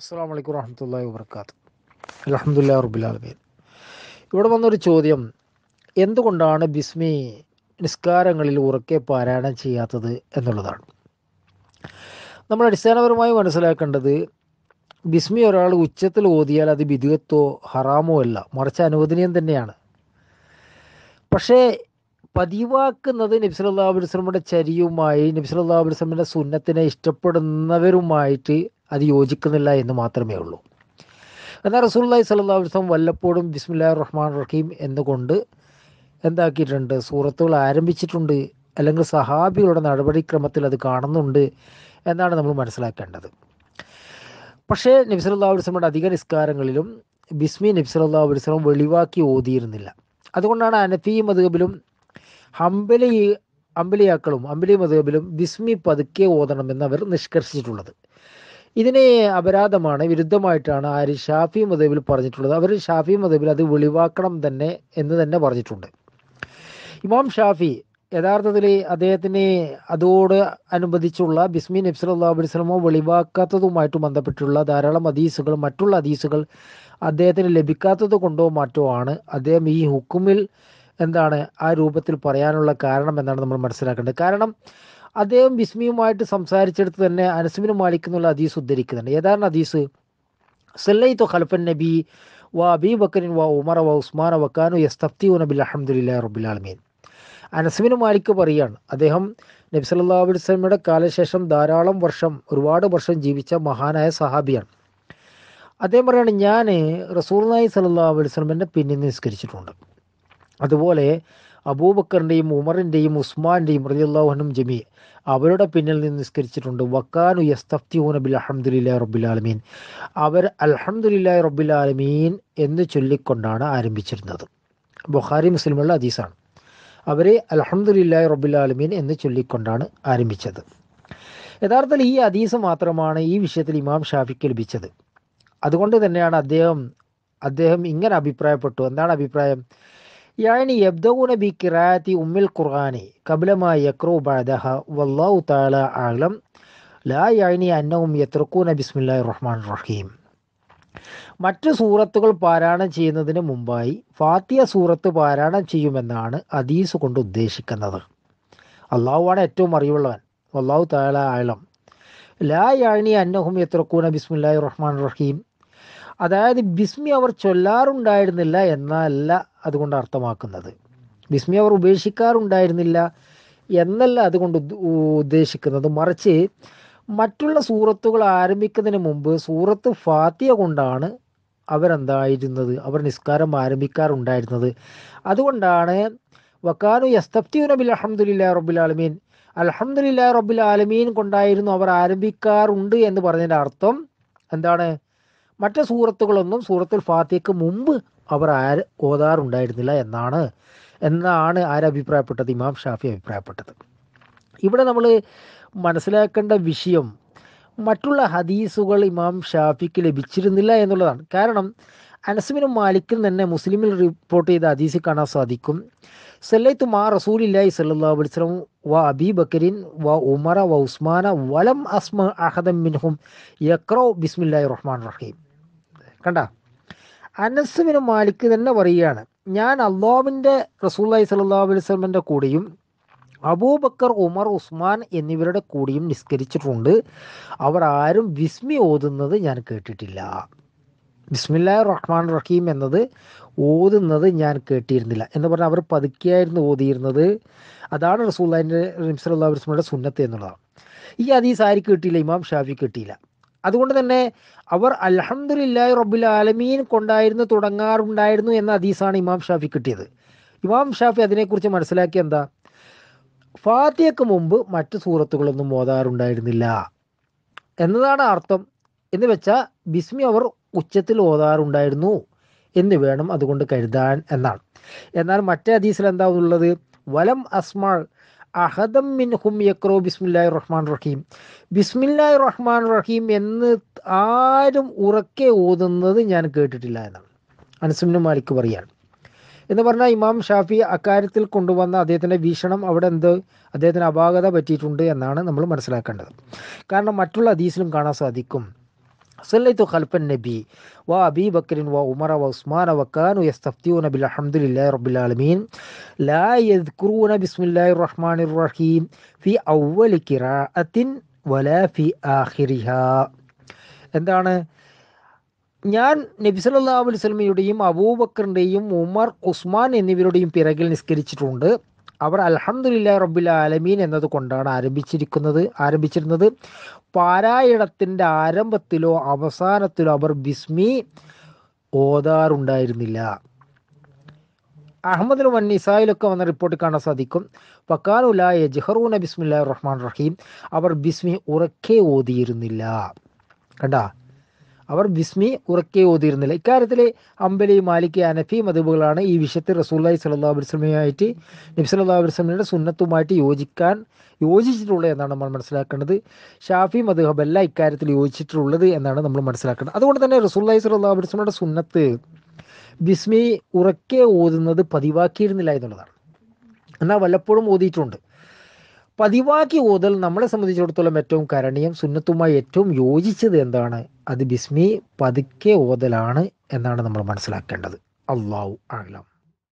അസ്സാം വലൈക്കും വറഹമത്തല്ലാ വാബർക്കാത്ത് അലഹമുല്ല റബുലാൽമീൻ ഇവിടെ വന്നൊരു ചോദ്യം എന്തുകൊണ്ടാണ് ബിസ്മി നിസ്കാരങ്ങളിൽ ഉറക്കെ പാരായണം ചെയ്യാത്തത് എന്നുള്ളതാണ് നമ്മൾ അടിസ്ഥാനപരമായി മനസ്സിലാക്കേണ്ടത് ബിസ്മി ഒരാൾ ഉച്ചത്തിൽ ഓതിയാൽ അത് ബിദുവത്തോ ഹറാമോ അല്ല മറിച്ച് അനുവദനീയം തന്നെയാണ് പക്ഷേ പതിവാക്കുന്നത് നബ്സലല്ലാ അബുസ്ലമിൻ്റെ ചരിയുമായി നബ്സലല്ലാ അബുസ്ലമിൻ്റെ സുന്നത്തിനെ ഇഷ്ടപ്പെടുന്നവരുമായിട്ട് അത് യോജിക്കുന്നില്ല എന്ന് മാത്രമേ ഉള്ളൂ എന്നാൽ റസൂല്ലായി സലഹുസ്ലം വല്ലപ്പോഴും ബിസ്മില്ലാ റഹ്മാൻ റഹീം എന്നുകൊണ്ട് എന്താക്കിയിട്ടുണ്ട് സൂറത്തുകൾ ആരംഭിച്ചിട്ടുണ്ട് അല്ലെങ്കിൽ സഹാബികളുടെ നടപടിക്രമത്തിൽ അത് കാണുന്നുണ്ട് എന്നാണ് നമ്മൾ മനസ്സിലാക്കേണ്ടത് പക്ഷേ നബ്സല്ലാ വസ്ലമിൻ്റെ അധിക നിസ്കാരങ്ങളിലും ബിസ്മി നബ്സല്ലാ വസ്ലം വെളിവാക്കി ഓതിയിരുന്നില്ല അതുകൊണ്ടാണ് അനഫി മധുബിലും ഹംബലി അമ്പലിയാക്കളും അമ്പലി മധുബിലും ബിസ്മി പതുക്കെ ഓതണമെന്ന് അവർ നിഷ്കർഷിച്ചിട്ടുള്ളത് ഇതിനെ അപരാധമാണ് വിരുദ്ധമായിട്ടാണ് ആര് ഷാഫി മതബിൽ പറഞ്ഞിട്ടുള്ളത് അവർ ഷാഫി മതബിൽ അത് വെളിവാക്കണം തന്നെ എന്ന് തന്നെ പറഞ്ഞിട്ടുണ്ട് ഇമാം ഷാഫി യഥാർത്ഥത്തിൽ അദ്ദേഹത്തിന് അതോട് അനുബന്ധിച്ചുള്ള ബിസ്മി നബ്സ് അള്ളാഹു സ്വലമോ വെളിവാക്കാത്തതുമായിട്ട് ബന്ധപ്പെട്ടുള്ള ധാരാളം ഹദീസുകൾ മറ്റുള്ള ഹദീസുകൾ അദ്ദേഹത്തിന് ലഭിക്കാത്തത് കൊണ്ടോ മാറ്റോ ആണ് അദ്ദേഹം ഈ ഹുക്കുമിൽ എന്താണ് ആ രൂപത്തിൽ പറയാനുള്ള കാരണം എന്നാണ് നമ്മൾ മനസ്സിലാക്കേണ്ടത് കാരണം അദ്ദേഹം ബിസ്മിയുമായിട്ട് സംസാരിച്ചെടുത്ത് തന്നെ മാലിക് മാലിക്കുന്നുള്ള അദീസ് ഉദ്ധരിക്കുന്നുണ്ട് ഏതാണ് അദീസ് സല്ലൈത്തു ഖലഫൻ നബി വ അബി ബക്കറിൻ വ ഉമർ വ ഉസ്മാൻ വക്കാനു യസ്തഫ്തി നബി അഹമ്മദില്ല റബുലാലമീൻ അനസുബിന് മാലിക് പറയാണ് അദ്ദേഹം നബി സല്ലാ അലൈഹി സ്വലമിയുടെ കാലശേഷം ധാരാളം വർഷം ഒരുപാട് വർഷം ജീവിച്ച മഹാനായ സഹാബിയാണ് അദ്ദേഹം പറയാണ് ഞാൻ റസൂൽ നായി അലൈഹി സ്വലമിൻ്റെ പിന്നിൽ നിസ്കരിച്ചിട്ടുണ്ട് അതുപോലെ അബൂബക്കറിൻ്റെയും ഉമറിൻ്റെയും ഉസ്മാൻ്റെയും റലിയുള്ളാഹുനും ജമീ അവരുടെ പിന്നിൽ നിന്ന് നിസ്കരിച്ചിട്ടുണ്ട് വക്കാനു യസ്തഫ്തിഹൂന ബിൽ അഹമ്മദില്ലാ റബ്ബുലാലമീൻ അവർ അലഹമുല്ലാ റബ്ബുലാലമീൻ എന്ന് ചൊല്ലിക്കൊണ്ടാണ് ആരംഭിച്ചിരുന്നത് ബുഖാരി മുസ്ലിമുള്ള ഹദീസാണ് അവരെ അലഹമുല്ലാ റബ്ബുലാലമീൻ എന്ന് ചൊല്ലിക്കൊണ്ടാണ് ആരംഭിച്ചത് യഥാർത്ഥത്തിൽ ഈ ഹദീസ് മാത്രമാണ് ഈ വിഷയത്തിൽ ഇമാം ഷാഫിക്ക് ലഭിച്ചത് അതുകൊണ്ട് തന്നെയാണ് അദ്ദേഹം അദ്ദേഹം ഇങ്ങനെ അഭിപ്രായപ്പെട്ടു എന്താണ് അഭിപ്രായം يعني يبدأون بقراءة أم القرآن قبل ما يقرأوا بعدها والله تعالى أعلم لا يعني أنهم يتركون بسم الله الرحمن الرحيم മറ്റ് സൂറത്തുകൾ പാരായണം ചെയ്യുന്നതിന് മുമ്പായി ഫാത്തിയ സൂറത്ത് പാരായണം ചെയ്യുമെന്നാണ് അദീസ് കൊണ്ട് ഉദ്ദേശിക്കുന്നത് അള്ളാഹുവാണ് ഏറ്റവും അറിവുള്ളവൻ അള്ളാഹു താല ആയളം ലാ യാണി അന്നഹും യത്രക്കൂന ബിസ്മില്ലാഹി റഹ്മാൻ റഹീം അതായത് ബിസ്മി അവർ ചൊല്ലാറുണ്ടായിരുന്നില്ല എന്നല്ല അതുകൊണ്ട് അർത്ഥമാക്കുന്നത് ബിസ്മി അവർ ഉപേക്ഷിക്കാറുണ്ടായിരുന്നില്ല എന്നല്ല അതുകൊണ്ട് ഉദ്ദേശിക്കുന്നത് മറിച്ച് മറ്റുള്ള സൂറത്തുകൾ ആരംഭിക്കുന്നതിന് മുമ്പ് സൂറത്ത് ഫാത്തിയ കൊണ്ടാണ് അവരെന്തായിരുന്നത് അവർ നിസ്കാരം ആരംഭിക്കാറുണ്ടായിരുന്നത് അതുകൊണ്ടാണ് വക്കാനു യസ്തഫ്തി ബിൽ അഹമ്മദില്ല റബ്ബുൽ ആലമീൻ അലഹമ്മദില്ല റബ്ബുൽ ആലമീൻ കൊണ്ടായിരുന്നു അവർ ആരംഭിക്കാറുണ്ട് എന്ന് പറഞ്ഞതിൻ്റെ അർത്ഥം എന്താണ് മറ്റ് സൂറത്തുകളൊന്നും സൂറത്തുൽ ഫാത്തിഹയ്ക്ക് മുമ്പ് അവർ ആര് ഓതാറുണ്ടായിരുന്നില്ല എന്നാണ് എന്നാണ് ആരഭിപ്രായപ്പെട്ടത് ഇമാം ഷാഫി അഭിപ്രായപ്പെട്ടത് ഇവിടെ നമ്മൾ മനസ്സിലാക്കേണ്ട വിഷയം മറ്റുള്ള ഹദീസുകൾ ഇമാം ഷാഫിക്ക് ലഭിച്ചിരുന്നില്ല എന്നുള്ളതാണ് കാരണം അനസുബിനും മാലിക്കും തന്നെ മുസ്ലിമിൽ റിപ്പോർട്ട് ചെയ്ത ഹദീസിൽ കാണാൻ സാധിക്കും സല്ലൈത്തു മാ റസൂൽ ഇല്ലായി സല്ലാസ്ലം വ അബി ബക്കരീൻ വ ഉമറ വ ഉസ്മാന വലം അസ്മ അഹദം മിൻഹും യക്രോ ബിസ്മില്ലാഹി റഹ്മാൻ റഹീം കണ്ട അനസുവിന് മാലിക്ക് തന്നെ പറയുകയാണ് ഞാൻ അള്ളാവിൻ്റെ റസൂല്ലായി അലൈഹി സ്വലമിൻ്റെ കൂടെയും അബൂബക്കർ ഉമർ ഉസ്മാൻ എന്നിവരുടെ കൂടിയും നിസ്കരിച്ചിട്ടുണ്ട് അവർ ആരും വിസ്മി ഓതുന്നത് ഞാൻ കേട്ടിട്ടില്ല ബിസ്മില്ലാ റഹ്മാൻ റഹീം എന്നത് ഓതുന്നത് ഞാൻ കേട്ടിരുന്നില്ല എന്ന് പറഞ്ഞാൽ അവർ പതുക്കെയായിരുന്നു ഓതിയിരുന്നത് അതാണ് റസൂല്ലാൻ്റെ റിംസലുള്ള സുന്നത്ത് എന്നുള്ളതാണ് ഈ ഹദീസ് ആര് കിട്ടിയില്ല ഇമാം ഷാഫി കിട്ടിയില്ല അതുകൊണ്ട് തന്നെ അവർ അലഹമുല്ലായി റബ്ബുൽ ആലമീൻ കൊണ്ടായിരുന്നു തുടങ്ങാറുണ്ടായിരുന്നു എന്ന ഹദീസാണ് ഇമാം ഷാഫി കിട്ടിയത് ഇമാം ഷാഫി അതിനെക്കുറിച്ച് മനസ്സിലാക്കി എന്താ ഫാത്തിയക്ക് മുമ്പ് മറ്റ് സൂറത്തുകളൊന്നും ഓതാറുണ്ടായിരുന്നില്ല എന്നതാണ് അർത്ഥം എന്ന് വെച്ചാൽ ബിസ്മി അവർ ഉച്ചത്തിൽ ഓതാറുണ്ടായിരുന്നു എന്ന് വേണം അതുകൊണ്ട് കരുതാൻ എന്നാണ് എന്നാൽ മറ്റേ ഹദീസിൽ എന്താ ഉള്ളത് വലം അസ്മാൾ അഹദം മിൻ യക്രോ ബിസ്മില്ലാഹി റഹ്മാൻ റഹീം ബിസ്മില്ലാഹി റഹ്മാൻ റഹീം എന്ന് ആരും ഉറക്കെ ഓതുന്നത് ഞാൻ കേട്ടിട്ടില്ല എന്നാണ് അനസുമിന് മാലിക്ക് പറയാൻ എന്ന് പറഞ്ഞാൽ ഇമാം ഷാഫി അക്കാര്യത്തിൽ കൊണ്ടുവന്ന അദ്ദേഹത്തിൻ്റെ വീക്ഷണം അവിടെ എന്ത് അദ്ദേഹത്തിന് അപാകത പറ്റിയിട്ടുണ്ട് എന്നാണ് നമ്മൾ മനസ്സിലാക്കേണ്ടത് കാരണം മറ്റുള്ള ഹദീസിലും കാണാൻ സാധിക്കും صليت خلف النبي وأبي بكر وعمر وعثمان وكانوا يستفتون بالحمد لله رب العالمين لا يذكرون بسم الله الرحمن الرحيم في أول قراءة ولا في آخرها എന്താണ് ഞാൻ നബി സല്ലാ അലൈഹി സ്വലമിയുടെയും അബൂബക്കറിൻ്റെയും ഉമർ ഉസ്മാൻ എന്നിവരുടെയും പിറകിൽ നിസ്കരിച്ചിട്ടുണ്ട് അവർ അലഹമുല്ല റബ്ബുൽ ആലമീൻ എന്നതുകൊണ്ടാണ് ആരംഭിച്ചിരിക്കുന്നത് ആരംഭിച്ചിരുന്നത് പാരായണത്തിൻ്റെ ആരംഭത്തിലോ അവസാനത്തിലോ അവർ ബിസ്മി ഓതാറുണ്ടായിരുന്നില്ല അഹമ്മദിലും അന്നിസായിലൊക്കെ വന്ന റിപ്പോർട്ട് കാണാൻ സാധിക്കും പക്കാനുല ജഹറൂന ബിസ്മില്ല റഹ്മാൻ റഹീം അവർ ബിസ്മി ഉറക്കെ ഓതിയിരുന്നില്ല കണ്ടാ അവർ ബിസ്മി ഉറക്കെ ഓതിയിരുന്നില്ല ഇക്കാര്യത്തിൽ അമ്പലി മാലിക് അനഫി മതബുകളാണ് ഈ വിഷയത്തിൽ റസൂല്ലായി സല്ലാ നബ്സ് നബി സുന്നത്തുമായിട്ട് യോജിക്കാൻ യോജിച്ചിട്ടുള്ളത് എന്നാണ് നമ്മൾ മനസ്സിലാക്കേണ്ടത് ഷാഫി മധുഹബല്ല ഇക്കാര്യത്തിൽ യോജിച്ചിട്ടുള്ളത് എന്നാണ് നമ്മൾ മനസ്സിലാക്കേണ്ടത് അതുകൊണ്ട് തന്നെ റസൂല്ലായി സല്ലാ അബുസ്ലമിയുടെ സുന്നത്ത് ബിസ്മി ഉറക്കെ ഓതുന്നത് പതിവാക്കിയിരുന്നില്ല എന്നുള്ളതാണ് എന്നാൽ വല്ലപ്പോഴും ഓതിയിട്ടുണ്ട് പതിവാക്കി ഓതൽ നമ്മളെ സംബന്ധിച്ചിടത്തോളം ഏറ്റവും കരണീയം സുന്നത്തുമായി ഏറ്റവും യോജിച്ചത് എന്താണ് അത് ബിസ്മി പതുക്കെ ഓതലാണ് എന്നാണ് നമ്മൾ മനസ്സിലാക്കേണ്ടത് അള്ളാഹു ആകലാം